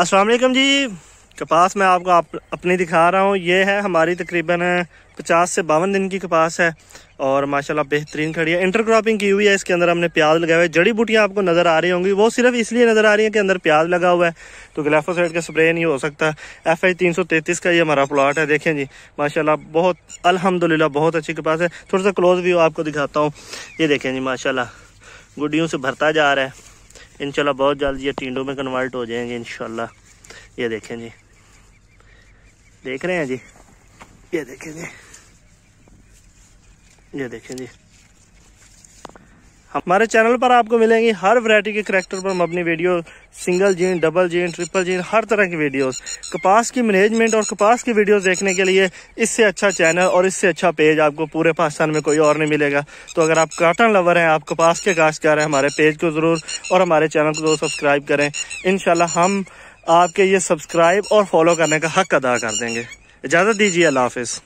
असलकम जी कपास मैं आपको आप, अपनी दिखा रहा हूँ ये है हमारी तकरीबन पचास से बावन दिन की कपास है और माशाल्लाह बेहतरीन खड़ी है इंटरक्रॉपिंग की हुई है इसके अंदर हमने प्याज लगाए हुआ है जड़ी बूटियाँ आपको नज़र आ रही होंगी वो सिर्फ इसलिए नज़र आ रही है कि अंदर प्याज लगा हुआ है तो ग्लाफोसाइड का स्प्रे नहीं हो सकता एफ आई तीन सौ तैंतीस का ये हमारा प्लाट है देखें जी माशाल्लाह बहुत अलहमदिल्ला बहुत अच्छी कपास है थोड़ा सा क्लोज व्यू आपको दिखाता हूँ ये देखें जी माशाला गुडियों से भरता जा रहा है इनशाला बहुत जल्द ये टींडों में कन्वर्ट हो जाएंगे इनशाला ये देखें जी देख रहे हैं जी ये देखें जी ये देखें जी हमारे चैनल पर आपको मिलेंगी हर वैरायटी के करेक्टर पर मबनी video single gene double gene triple gene हर तरह की वीडियोस कपास की मैनेजमेंट और कपास की वीडियोस देखने के लिए इससे अच्छा चैनल और इससे अच्छा पेज आपको पूरे पाकिस्तान में कोई और नहीं मिलेगा तो अगर आप काटन लवर हैं आप कपास के काश्तकार हैं हमारे पेज को ज़रूर और हमारे चैनल को ज़रूर सब्सक्राइब करें इन हम आपके ये सब्सक्राइब और फॉलो करने का हक अदा कर देंगे इजाज़त दीजिए अल्लाह हाफिज़